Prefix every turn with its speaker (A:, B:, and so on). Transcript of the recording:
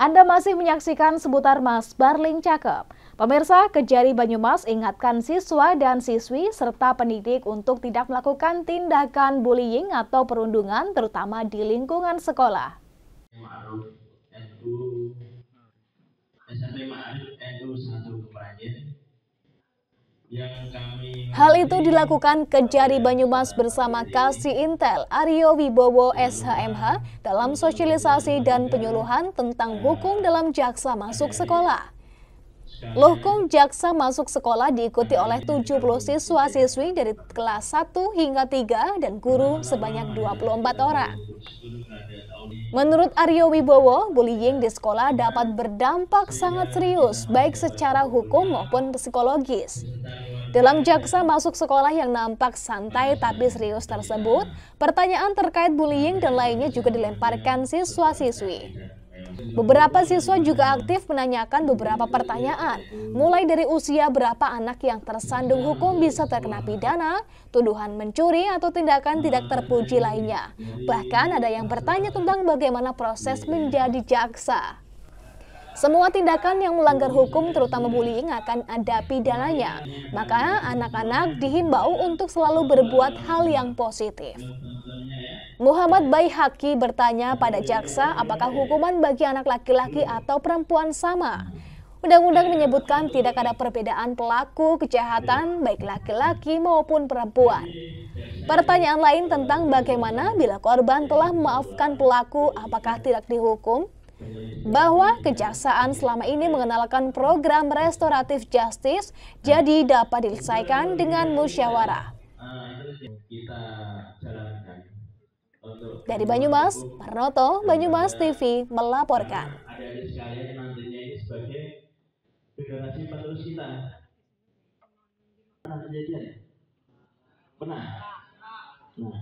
A: Anda masih menyaksikan seputar Mas Barling Cakep. Pemirsa, Kejari Banyumas ingatkan siswa dan siswi serta pendidik untuk tidak melakukan tindakan bullying atau perundungan terutama di lingkungan sekolah. SMP Hal itu dilakukan Kejari Banyumas bersama Kasih Intel Aryo Wibowo SHMH dalam sosialisasi dan penyuluhan tentang hukum dalam jaksa masuk sekolah. Lohkong Jaksa masuk sekolah diikuti nah, oleh 70 siswa-siswi dari kelas 1 hingga 3 dan guru nah, sebanyak 24 orang. Menurut Aryo Wibowo, bullying di sekolah nah, dapat berdampak sangat serius baik secara hukum maupun psikologis. Dalam jaksa masuk sekolah yang nampak santai tapi serius tersebut, pertanyaan terkait bullying dan lainnya juga dilemparkan siswa-siswi. Beberapa siswa juga aktif menanyakan beberapa pertanyaan, mulai dari usia berapa anak yang tersandung hukum bisa terkena pidana, tuduhan mencuri atau tindakan tidak terpuji lainnya. Bahkan ada yang bertanya tentang bagaimana proses menjadi jaksa. Semua tindakan yang melanggar hukum terutama bullying akan ada pidananya. Maka anak-anak dihimbau untuk selalu berbuat hal yang positif. Ya. Muhammad Baihaki bertanya pada iya, jaksa iya, iya, apakah hukuman bagi anak laki-laki hmm. atau perempuan sama. Hmm. Undang-undang menyebutkan tidak ada perbedaan pelaku kejahatan baik laki-laki maupun perempuan. Pertanyaan lain tentang bagaimana bila korban telah memaafkan pelaku apakah tidak dihukum? bahwa kejaksaan selama ini mengenalkan program restoratif justice jadi dapat diselesaikan dengan musyawarah. Ah, dari Banyumas, Parnoto, iya. Banyumas TV melaporkan. Nah, ya? Pernah? Nah.